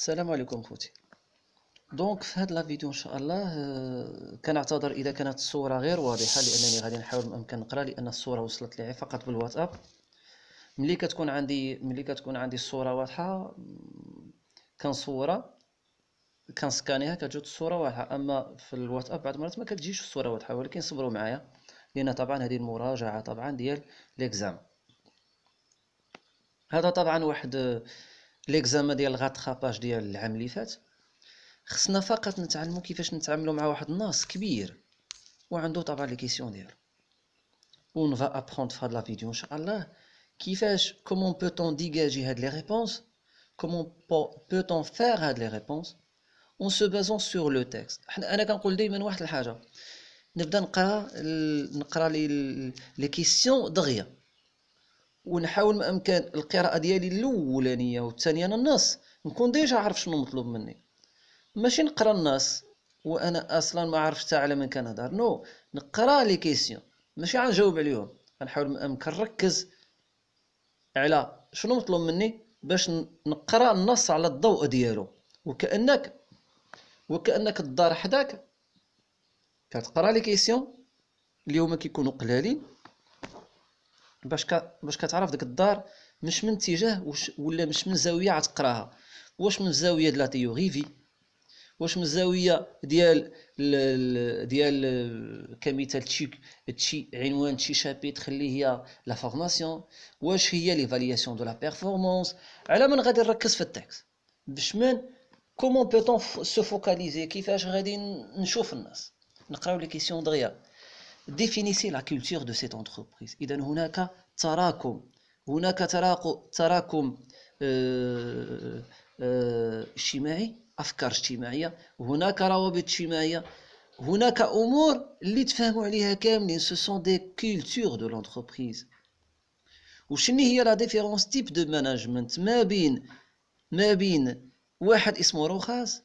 السلام عليكم خوتي دونك في هاد لا فيديو ان شاء الله آه، كنعتذر اذا كانت الصوره غير واضحه لانني غادي نحاول بامكان نقرا لان الصوره وصلت لي فقط بالواتساب ملي كتكون عندي ملي كتكون عندي الصوره واضحه كنصورها كنسكانيها كتجي الصوره واضحه اما في الواتساب بعض المرات ما كتجيش الصوره واضحه ولكن صبروا معايا لان طبعا هذه المراجعه طبعا ديال ليكزام هذا طبعا واحد آه، ليكزام ديال الغاتخاباج ديال العام اللي فات خصنا فقط نتعلمو كيفاش نتعاملو مع واحد الناس كبير وعندو طبعا لي كيسيون ديالو اون فا ابروند في هاد لا فيديو ان شاء الله كيفاش كومون بو تون ديجاجي هاد لي ريبونس كومون بو تون فير هاد لي ريبونس اون سو بازون سور لو تيكست انا كنقول دائما واحد الحاجه نبدا نقرا نقرا لي لي كيسيون دغيا ونحاول ما امكن القراءه ديالي الاولانيه والثانيه انا النص نكون ديجا عارف شنو مطلوب مني ماشي نقرا النص وانا اصلا ما عارف حتى على من كنهضر نو نقرا لي كيسيون ماشي غنجاوب عليهم غنحاول ما امكن نركز على شنو مطلوب مني باش نقرا النص على الضوء ديالو وكانك وكانك الدار حداك كتقرا لي كيسيون اليوم كيكونوا قلالين باش ك... باش كتعرف ديك الدار مش من اتجاه وش... ولا مش من زاويه غتقراها واش من زاويه ديال لا تيوري في واش من زاويه ديال ال... ديال كمثال تشي تشي عنوان تشي شابيتر اللي هي لا فورماسيون واش هي ليفالياسيون دو لا بيرفورمانس على من غادي نركز في باش من كومون بوتون سو فوكاليزي كيفاش غادي نشوف الناس نقراو لي كيسيون دغيا définissez la culture de cette entreprise. إذا هناك تراكم هناك تراكم اجتماعي أفكار اجتماعية هناك روابط اجتماعية هناك أمور اللي تفهموا عليها كاملين ce sont des cultures de l'entreprise وشنو هي لا ديفيرونس تيب دو ماناجمنت ما بين ما بين واحد اسمه روخاز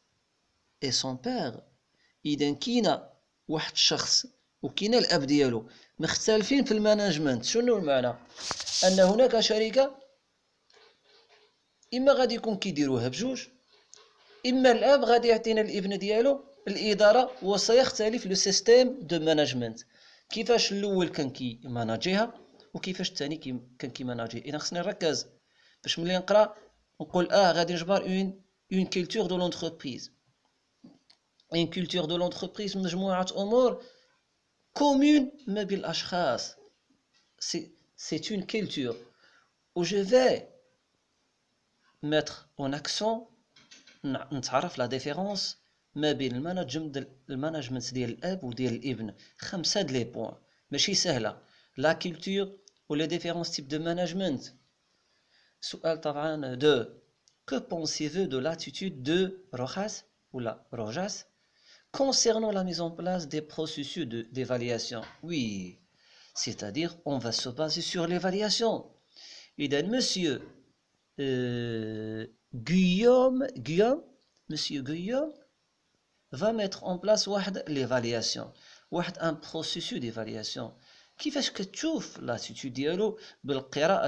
اي سون بير اذا كاينه واحد الشخص وكاين الاب ديالو مختلفين في الماناجمنت شنو المعنى ان هناك شركه اما غادي يكون كيديروها بجوج اما الاب غادي يعطينا الابن ديالو الاداره وسيختلف لو سيستيم دو ماناجمنت كيفاش الاول كان كي ماناجيها وكيفاش الثاني كان كي ماناجي اذا خصني نركز باش ملي نقرا نقول اه غادي نجبر اون اون كولتور دو لونتربريز اون كولتور دو لونتربريز مجموعه امور commune C'est une culture où je vais mettre en accent la différence le management de l'Eb ou de l'Ibn. C'est les points. Mais je là, la culture ou les différents types de management. sous Que pensez-vous de l'attitude de Rojas ou la Rojas concernant la mise en place des processus d'évaluation. oui, c'est-à-dire on va se baser sur l'évaluation. Et donc, monsieur euh, Guillaume, monsieur Guillaume va mettre en place l'évaluation, un processus d'évaluation. qui كتشوف لا ديالو بالقراءه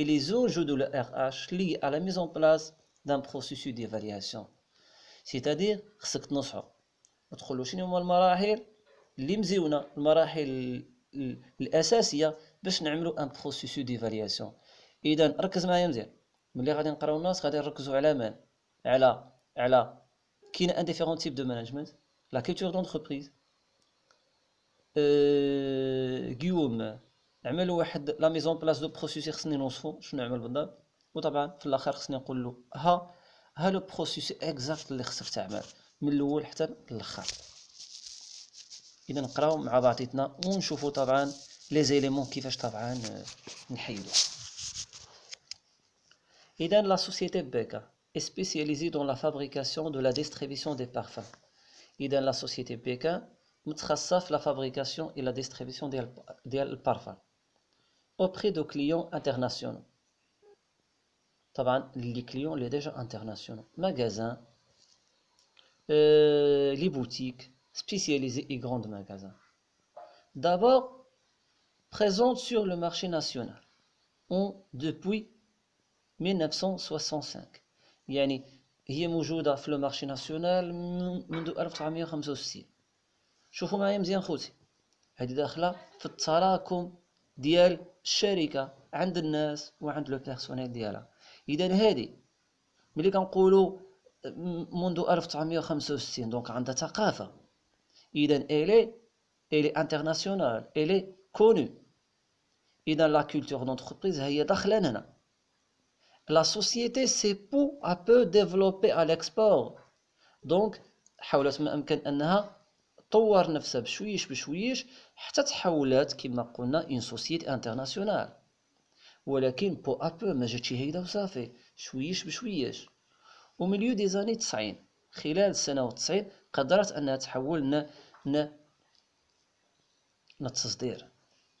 et les autres objets de la RH liés à la mise en place d'un processus d'évaluation. C'est-à-dire, ce que nous faisons. Nous faisons ce que nous faisons pour faire un processus d'évaluation. Donc, nous nous concentrons. Ce que nous allons faire, nous allons nous concentrer sur qui est un type de management, la culture d'entreprise, euh, l'entreprise, نعمل واحد لا ميزون بلاس دو بروسيسي خصني نوصفو شنو نعمل بالضبط وطبعا في الاخر خصني نقول له ها ها لو بروسيسي اكزاكت اللي خصك تعمل من الاول حتى الاخر اذا نقراو مع بعضيتنا ونشوفو طبعا لي زيليمون كيفاش طبعا آه، نحيدو اذا لا سوسيتي بيكا سبيسياليزي دون لا فابريكاسيون دو لا ديستريبيسيون دي بارفان اذا لا سوسيتي بيكا متخصصة في فابريكاسيون اي لا ديستريبيسيون ديال ديال البارفان auprès de clients internationaux. Les clients, les déjà internationaux. Magasins, euh, les boutiques spécialisées et grands magasins. D'abord, présente sur le marché national on, depuis 1965. Yani, هي موجودة في المارشي ناسيونال منذ 1965 شوفوا معايا مزيان خوتي هذه في التراكم ديال الشركه عند الناس وعند لو بيرسونيل ديالها اذا هذه ملي كنقولوا منذ 1965 دونك عندها ثقافه اذا الي الي انترناسيونال الي كونو اذا لا كولتور دونتربريز هي داخله هنا لا سوسيتي سي بو ا بو ديفلوبي ا ليكسبور دونك حاولت ما امكن انها طور نفسها بشويش بشويش حتى تحولات كما قلنا ان سوسيت انترناسيونال ولكن بو ابو ما جاتش هيدا وصافي شويش بشويش ومليو دي زاني 90 خلال سنة و90 قدرت انها تحول ن ن نتصدير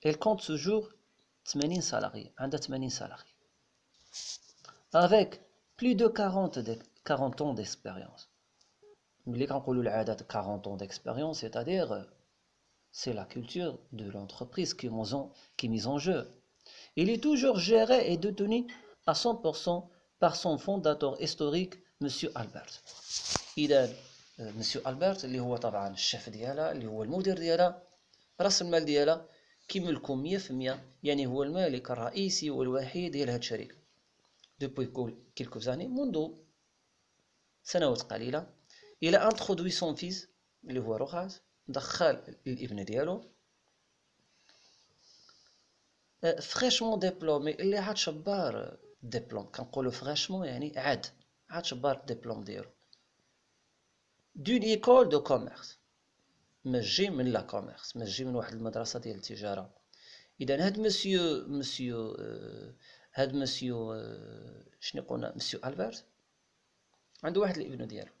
ال كونت سوجور 80 سالاري عندها 80 سالاري افيك بلو دو 40 دي 40 ans d'expérience Les de 40 ans d'expérience, c'est-à-dire, c'est la culture de l'entreprise qui est mise en jeu. Il est toujours géré et détenu à 100% par son fondateur historique, M. Albert. Euh, il est M. Albert, qui est le chef ديالها est le المدير ديالها le le ديالها qui 100% le هو المالك الرئيسي والوحيد ديال le الشركه Depuis quelques quelques années, منذ سنوات قليله الى ان تخدوي سون فيز اللي هو روخاز دخل الابن ديالو فريشمون أه، ديبلومي اللي عاد شبار ديبلوم كنقولو فريشمون يعني عاد عاد شبار ديبلوم ديالو دون ايكول دو كوميرس ماجي من لا كوميرس ماجي من واحد المدرسه ديال التجاره اذا هاد مسيو مسيو أه، هاد مسيو أه، شنو قلنا مسيو البرت عنده واحد الابن ديالو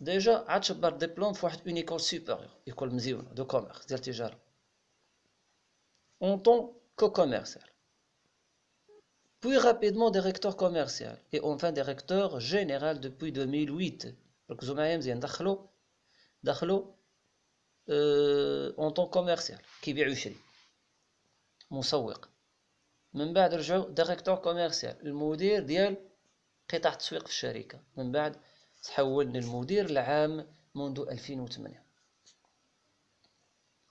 Déjà, barre de un diplôme pour une école supérieure, école de commerce, de tijara. En tant que commercial. Puis rapidement, directeur commercial. Et enfin, directeur général depuis 2008. Donc, je suis en en tant que commercial. Qui vient au Chili. Mon sauveur. من بعد رجعوا Le كوميرسيال المدير ديال قطاع التسويق في الشركه من بعد تحول للمدير العام منذ 2008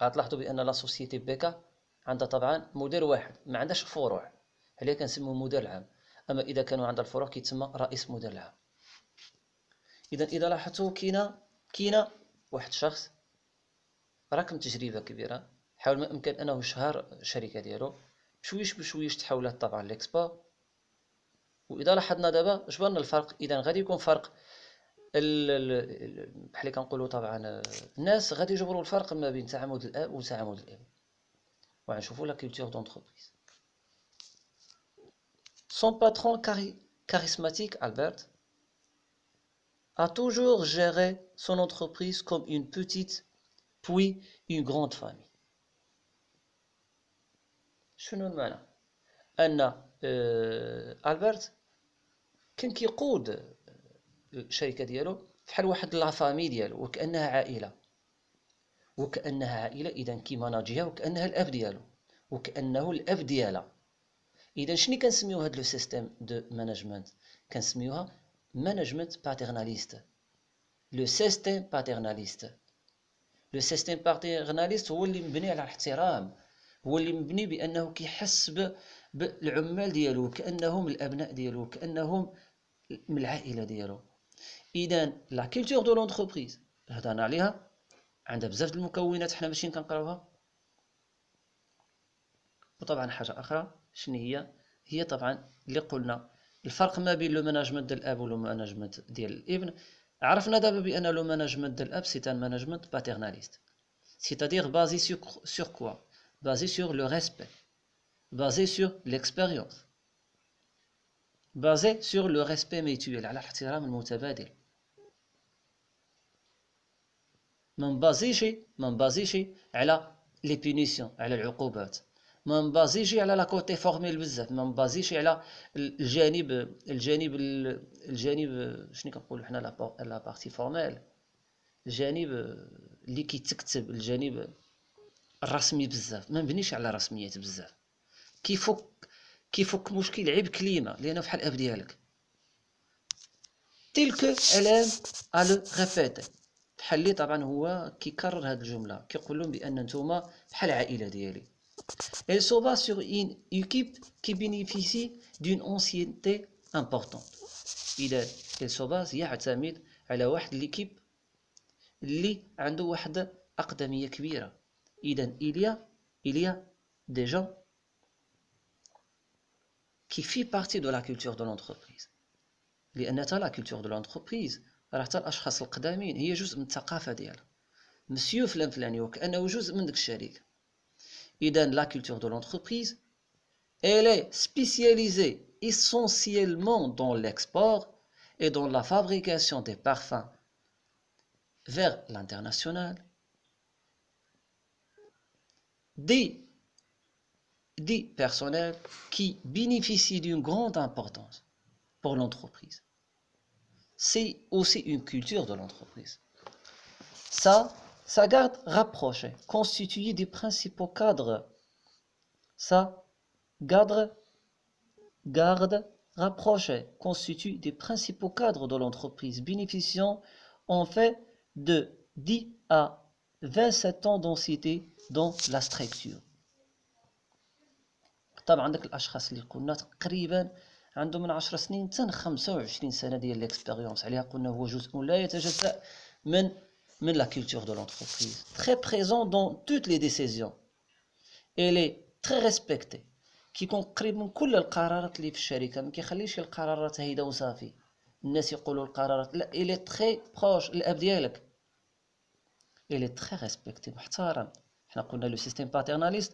غتلاحظوا بان لا سوسيتي بيكا عندها طبعا مدير واحد ما عندهاش فروع هي كنسميو مدير العام اما اذا كانوا عندها الفروع كيتسمى رئيس مدير العام اذا اذا لاحظتوا كاينه كاينه واحد الشخص رقم تجربه كبيره حاول ما امكن انه شهر الشركه ديالو شويش بشويش تحولت طبعا ليكسبور واذا لاحظنا دابا جبرنا الفرق اذا غادي يكون فرق بحال اللي كنقولوا طبعا آه، الناس غادي يجبروا الفرق ما بين تعامد الاب وتعامد الام وغنشوفوا لا كولتور دونتربريز Son patron charismatique, Albert, a toujours géré son entreprise comme une petite, puis une grande famille. شنو المعنى؟ أن ألبرت آه، كان كيقود الشركه ديالو بحال واحد لافامي ديالو وكانها عائله وكانها عائله اذا كي ماناجيها وكانها الاب ديالو وكانه الاب ديالها اذا شنو كنسميو هاد لو سيستيم دو ماناجمنت كنسميوها ماناجمنت باترناليست لو سيستيم باترناليست لو سيستيم باترناليست هو اللي مبني على الاحترام هو اللي مبني بانه كيحس بالعمال ديالو كانهم الابناء ديالو كانهم من العائله ديالو اذا لا كولتور دو لونتربريز هضرنا عليها عندها بزاف د المكونات حنا ماشي كنقراوها وطبعا حاجه اخرى شنو هي هي طبعا اللي قلنا الفرق ما بين لو ماناجمنت ديال الاب ولو ماناجمنت ديال الابن عرفنا دابا بان لو ماناجمنت ديال الاب سي تان ماناجمنت باترناليست سيتادير بازي dire كوا بازي sur لو Basé بازي le respect, بازي sur لو basé sur على الاحترام المتبادل. ما نبازيش ما نبازيش على لي بونيسيون على العقوبات ما نبازيش على لا كوتي فورميل بزاف ما نبازيش على الجانب الجانب الجانب شنو كنقولوا حنا لا بارتي فورميل الجانب اللي كيتكتب الجانب الرسمي بزاف ما نبنيش على رسميات بزاف كيفك كيفك مشكل عيب كلمه لانه فحال الاب ديالك تلك الام على غفاتك بحال لي طبعا هو كيكرر هاد الجمله كيقول لهم بان نتوما بحال العائله ديالي elle se base sur une équipe qui bénéficie d'une ancienneté importante اذا elle se base يعتمد على واحد ليكيب اللي عنده واحد اقدميه كبيره اذا إليا إليا des gens qui fait partie de la culture de l'entreprise لان حتى la culture de l'entreprise Il حتى الاشخاص القدامين هي جزء elle est spécialisée essentiellement dans l'export et dans la fabrication des parfums vers l'international. Des, des personnels qui bénéficient d'une grande importance pour l'entreprise c'est aussi une culture de l'entreprise. Ça, ça garde rapproché, hein, constitué des principaux cadres. Ça, garde, garde rapproché, hein, constitue des principaux cadres de l'entreprise, bénéficiant en fait de 10 à 27 ans d'ancienneté dans la structure. عنده من 10 سنين حتى 25 سنه ديال ليكسبيريونس عليها قلنا هو جزء لا يتجزا من من لا كولتور دو لونتربريز تري بريزون دون توت لي ديسيزيون اي لي تري ريسبكتي كيكون قريب من كل القرارات اللي في الشركه ما كيخليش القرارات هيدا وصافي الناس يقولوا القرارات لا اي لي تري بروش الاب ديالك اي لي تري ريسبكتي محترم حنا قلنا لو سيستيم باترناليست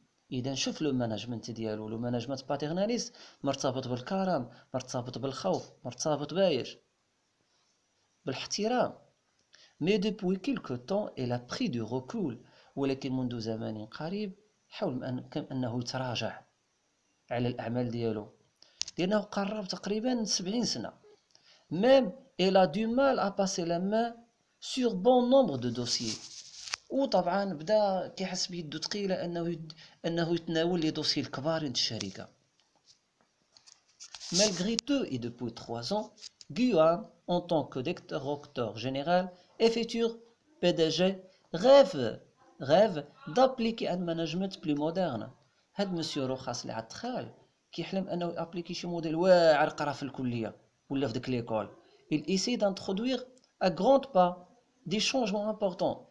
اذا شوف لو ماناجمنت ديالو لو ماناجمنت باتيرناليست مرتبط بالكرم مرتبط بالخوف مرتبط بايش بالاحترام مي دوبوي كيلكو طون لا بخي دو ركول ولكن منذ زمان قريب حاول أن كم انه يتراجع على الاعمال ديالو لانه قرب تقريبا 70 سنه ميم لا دو مال ا باسي لا مان سور بون نومبر دو دوسيي وطبعا بدا كيحس بيدو ثقيله انه انه يتناول لي دوسي الكبار عند الشركه Malgré tout et depuis 3 ans, Guan, en tant que directeur général et futur PDG, rêve, rêve d'appliquer un management plus moderne. هاد مسيو روخاس اللي عالتخال كيحلم انه ابليكي شي موديل واعر قرا في الكليه ولا في ديك ليكول il essaie d'introduire à grand pas des changements importants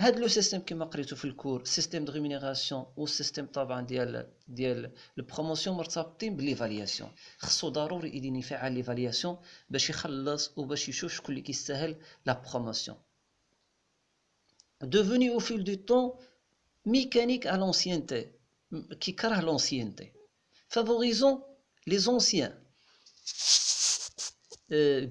C'est le système que maquereau fait le cours. Système de rémunération ou système promotion l'évaluation. Il ou la promotion. Devenu au fil du temps mécanique à l'ancienneté qui car l'ancienneté favorisons les anciens euh,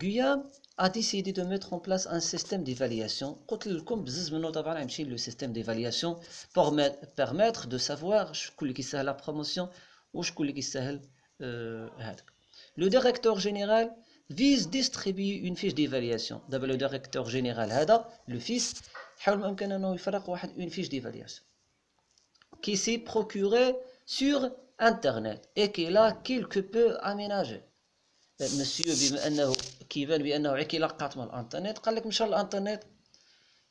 a décidé de mettre en place un système d'évaluation. Le système d'évaluation pour permettre de savoir qui à la promotion ou qui euh, Le directeur général vise distribuer une fiche d'évaluation. le directeur général, le fils, une fiche d'évaluation qui s'est procurée sur Internet et qui est là quelque peu aménagée. مسيو بما انه كيبان بانه عكي لقات من الانترنت قال لك مشى للانترنت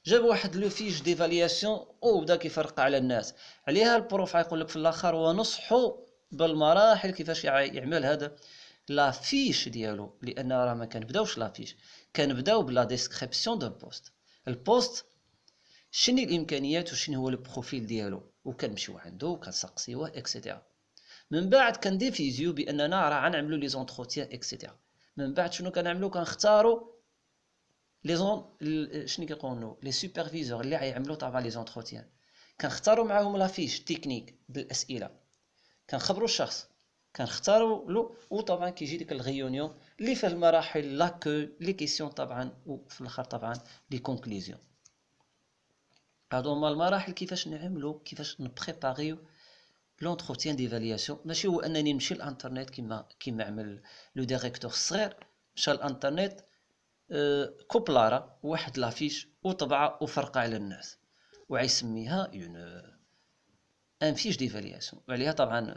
جاب واحد لو فيش ديفالياسيون وبدا كيفرق على الناس عليها البروف يقول لك في الاخر ونصحو بالمراحل كيفاش يعمل هذا لافيش ديالو لان راه ما كنبداوش لافيش كنبداو بلا ديسكريبسيون دو بوست البوست شنو الامكانيات وشنو هو البروفيل ديالو وكنمشيو عنده وكنسقسيوه اكسيتيرا من بعد كنديفيزيو باننا راه غنعملو لي زونتروتيان اكسيتيرا من بعد شنو كنعملو كنختارو لي زون شنو كيقولو لي سوبرفيزور اللي غيعملو طبعا لي زونتروتيان كنختارو معاهم لافيش تكنيك بالاسئله كنخبرو الشخص لو له وطبعا كيجي ديك الغيونيون اللي في المراحل كو لي كيسيون طبعا وفي الاخر طبعا لي كونكليزيون هادو هما المراحل كيفاش نعملو كيفاش نبريباريو لونتروتيان ديفالياسيون ماشي هو انني نمشي للانترنيت كيما كيما عمل لو ديريكتور الصغير مشى للانترنيت أه كوبلارا واحد لافيش وطبعه وفرقه على الناس وعيسميها اون ان فيش ديفالياسيون وعليها طبعا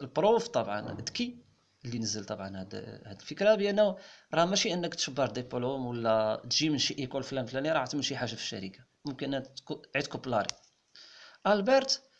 البروف طبعا ذكي اللي نزل طبعا هاد هاد الفكره بانه راه ماشي انك تشبر ديبلوم ولا تجي من شي ايكول فلان فلاني راه تمشي حاجه في الشركه ممكن عيط كوبلاري البرت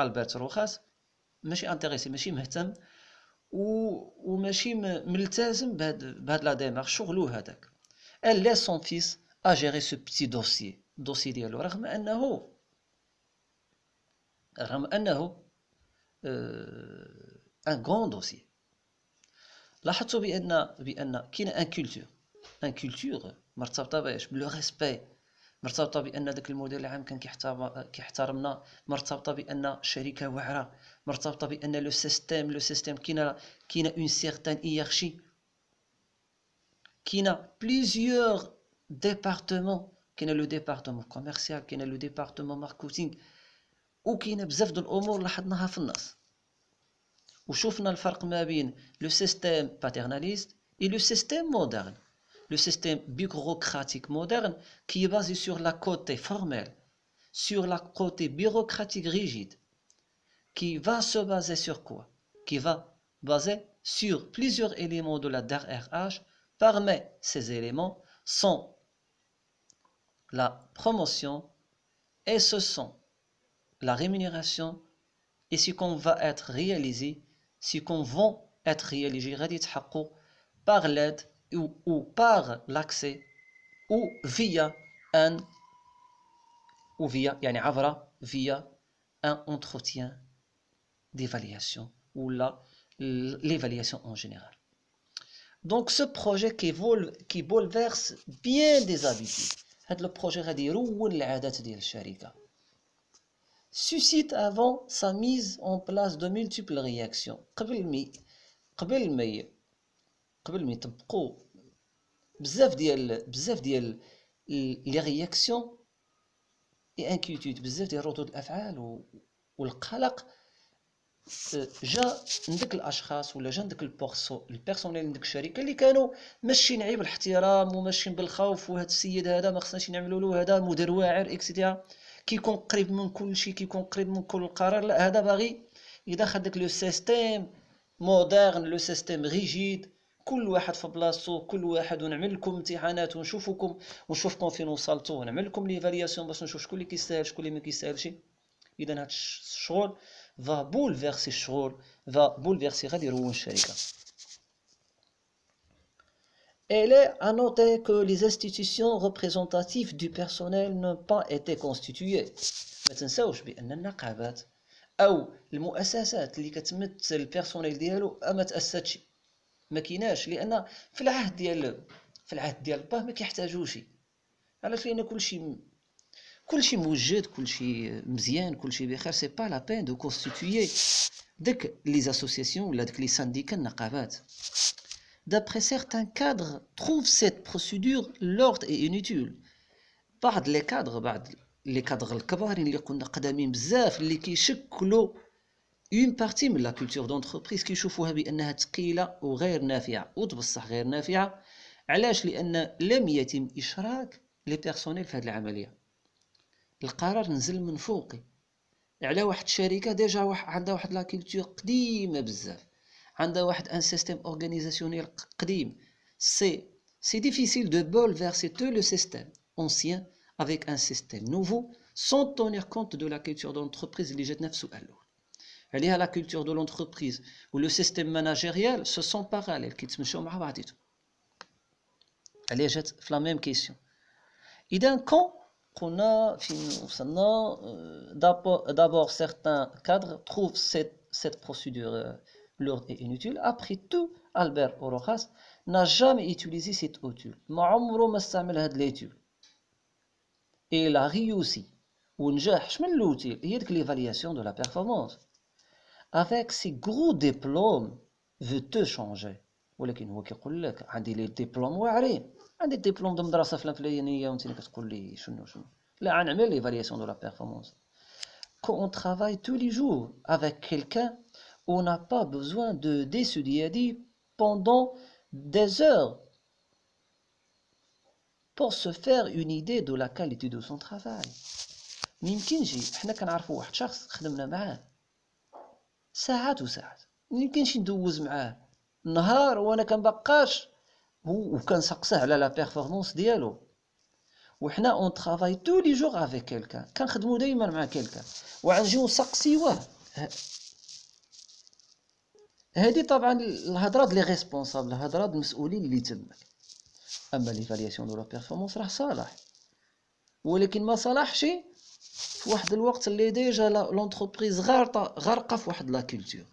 البرت روخاس ماشي انتريسي ماشي مهتم و... وماشي ملتزم بهاد بهاد لا ديمارش شغلو هذاك ال لي سون فيس ا جيري سو بيتي دوسي دوسي ديالو رغم انه رغم انه ان غون دوسي لاحظتوا بان بان كاين ان كولتور ان كولتور مرتبطه باش بلو ريسبي مرتبطه بان ذاك المدير العام كان كيحترمنا مرتبطه بان الشركه واعره مرتبطه بان لو سيستيم لو سيستيم كاين كاين اون سيغتان ايارشي كاين بليزيوغ ديبارتمون كاين لو ديبارتمون كوميرسيال كاين لو ديبارتمون ماركتينغ وكاين بزاف د الامور لاحظناها في النص وشوفنا الفرق ما بين لو سيستيم باترناليست اي لو سيستيم مودرن le système bureaucratique moderne qui est basé sur la côté formelle, sur la côté bureaucratique rigide, qui va se baser sur quoi Qui va baser sur plusieurs éléments de la DRH. Parmi ces éléments sont la promotion et ce sont la rémunération et ce qu'on va être réalisé, ce qu'on va être réalisé par l'aide ou, par l'accès ou via un ou via, avra, via un entretien d'évaluation ou l'évaluation en général. Donc ce projet qui, évolue, qui bouleverse bien des habitudes. Le projet غادي suscite avant sa mise en place de multiples réactions قبل ما يطبقوا بزاف ديال بزاف ديال لي رياكسيون اي انكيتود بزاف ديال ردود الافعال و... والقلق آه، جا عندك الاشخاص ولا جا عندك البورسو البيرسونيل عندك الشركه اللي كانوا ماشيين عيب الاحترام وماشيين بالخوف وهاد السيد هذا ما خصناش نعملوا له هذا مدير واعر اكسيتيرا كيكون قريب من كل شيء كيكون قريب من كل القرار لا هذا باغي اذا خدك لو سيستيم مودرن لو سيستيم ريجيد كل واحد في بلاصتو كل واحد ونعمل لكم امتحانات ونشوفكم ونشوفكم فين وصلتوا ونعمل لكم لي فارياسيون باش نشوف شكون اللي كيستاهل شكون اللي ما كيستاهلش اذا هاد الشغل فا فيرسي الشغل فا فيرسي غادي يروون الشركه Elle est à noter que les institutions représentatives du personnel n'ont pas été constituées. ما تنساوش بان النقابات او المؤسسات اللي كتمثل البيرسونيل ديالو ما تاسستش ما كيناش لان في العهد ديال في العهد ديال الله ما كيحتاجوش علاش لان كلشي كلشي موجد كلشي مزيان كلشي بخير سي با لا بين دو كونستيتوي داك لي زاسوسياسيون ولا داك لي سانديكا النقابات دابري سيغتان كادر تروف سيت بروسيدور لورد اي inutile. بعض لي كادر بعض لي كادر الكبارين اللي قلنا قدامين بزاف اللي كيشكلوا اون بارتي من لا كولتور دونتربريز كيشوفوها بانها ثقيله وغير نافعه وتبصح غير نافعه علاش لان لم يتم اشراك لي بيرسونيل في هذه العمليه القرار نزل من فوقي على واحد الشركه ديجا واحد عندها واحد لا كولتور قديمه بزاف عندها واحد ان سيستيم اورغانيزاسيونيل قديم سي سي ديفيسيل دو فيرسي تو لو سيستيم اونسيان افيك ان سيستيم نوفو سون تونير كونت دو لا كولتور دونتربريز اللي جاتنا في سؤال الاول Elle est à la culture de l'entreprise ou le système managériel, ce sont parallèles, qui jette Elle est la même question. Et d'un camp, a euh, d'abord certains cadres trouvent cette, procédure euh, lourde et inutile. Après tout, Albert Orojas n'a jamais utilisé cette outil. Et il a réussi. a l'outil هي ديك l'évaluation de la performance avec ses gros diplômes, veut te changer. dit, j'ai des diplômes J'ai des diplômes de madrasa les variations de la performance. Quand on travaille tous les jours avec quelqu'un, on n'a pas besoin de décider pendant des heures pour se faire une idée de la qualité de son travail. Mimkinji, nous a un personne on a travaillé avec ساعات وساعات ميمكنش ندوز معاه نهار وانا كنبقاش وكنسقسيه على لا بيرفورمانس ديالو وحنا اون طرافاي تو لي جور افيك كيلكا كنخدمو دائما مع كيلكا وغنجيو نسقسيوه هادي طبعا الهضره لي ريسبونسابل الهضره المسؤولين اللي تمك اما ليفالياسيون دو لا بيرفورمانس راه صالح ولكن ما صالحش في واحد الوقت اللي ديجا لونتربريز غارطه غارقه في واحد كولتور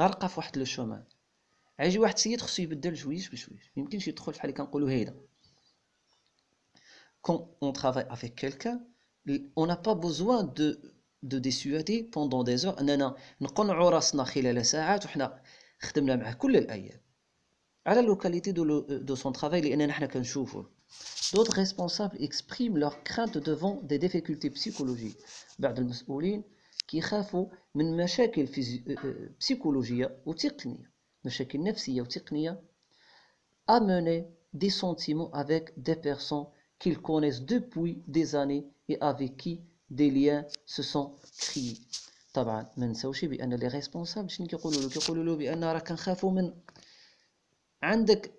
غارقه في واحد لو شومان عاجي واحد السيد خصو يبدل شويش بشويش ميمكنش يدخل شحال كنقولو هيدا كون اون ترافاي افيك quelqu'un, اون n'a pas besoin دو de dissuader pendant des اننا نقنعو راسنا خلال ساعات وحنا خدمنا معاه كل الايام على لوكاليتي دو دو سون ترافاي لاننا حنا كنشوفوه D'autres responsables expriment leur crainte devant des difficultés psychologiques. بعض المسؤولين كيخافوا من مشاكل psychologiques ou وتقنية مشاكل نفسية وتقنية amener des sentiments avec des personnes qu'ils connaissent depuis des années et avec qui des liens se sont créés. طبعا ما نساوش بان لي ريسبونسابل شنو كيقولوا له كيقولوا له بان راه كنخافوا من عندك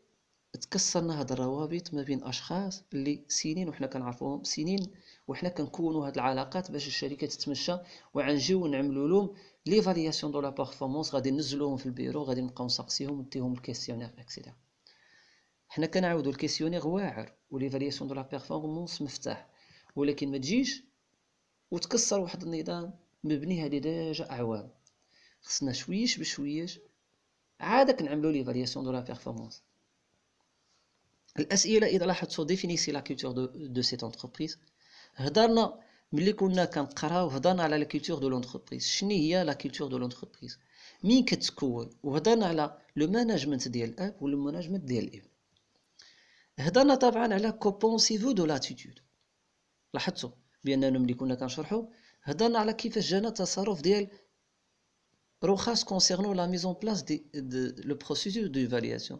تكسرنا هاد الروابط ما بين اشخاص اللي سنين وحنا كنعرفوهم سنين وحنا كنكونوا هاد العلاقات باش الشركه تتمشى وعنجيو نعملوا لهم لي فالياسيون دو لا بيرفورمانس غادي ننزلوهم في البيرو غادي نبقاو نسقسيهم نديهم الكيسيونير اكسيدا حنا كنعاودوا الكيسيونير واعر ولي فالياسيون دو لا بيرفورمانس مفتاح ولكن ما تجيش وتكسر واحد النظام مبني هادي ديجا اعوام خصنا شويش بشويش عادك نعملوا لي فالياسيون دو لا بيرفورمانس Est-ce que la culture de cette entreprise culture de l'entreprise. la culture de l'entreprise. Vous avez la culture de l'entreprise. Qui est la culture de l'entreprise. de l'entreprise. ou le management de l'entreprise. de Vous de l'entreprise. culture de l'entreprise. la culture de l'entreprise. la culture de l'entreprise. de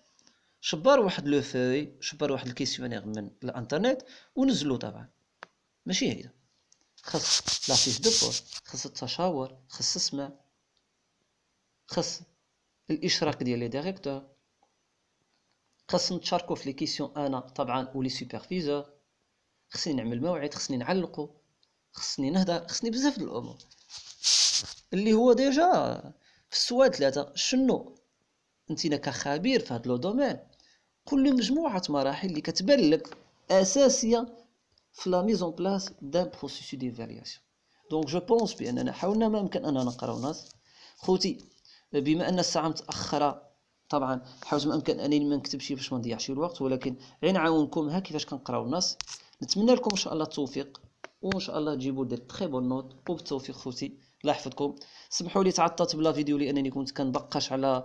شبر واحد لو فوي شبر واحد الكيسيونير من الانترنت ونزلو طبعا ماشي هيدا خص لافيش دو بوست خص التشاور خص السمع خص الاشراك ديال لي ديريكتور خص نتشاركو في لي كيسيون انا طبعا ولي سوبرفيزور خصني نعمل موعد خصني نعلقو خصني نهضر خصني بزاف د الامور اللي هو ديجا في السؤال ثلاثة شنو انتينا كخبير في هاد لو دومين كل مجموعه مراحل اللي كتبان لك اساسيه في لا ميزون بلاس دان بروسيسو فارياسيون دونك جو بونس باننا حاولنا ما امكن اننا نقراو ناس خوتي بما ان الساعه متاخره طبعا حاولت ما امكن انني ما نكتبش باش ما نضيعش الوقت ولكن غير نعاونكم ها كيفاش كنقراو النص نتمنى لكم ان شاء الله التوفيق وان شاء الله تجيبوا دي تري بون نوت وبالتوفيق خوتي الله يحفظكم سمحوا لي تعطلت بلا فيديو لانني كنت كنبقاش على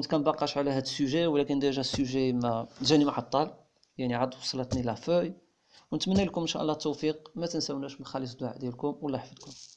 كنت كنباقاش على هاد السوجي ولكن ديجا السوجي ما جاني معطل يعني عاد وصلتني لا فوي ونتمنى لكم ان شاء الله التوفيق ما تنساوناش من خالص الدعاء ديالكم والله يحفظكم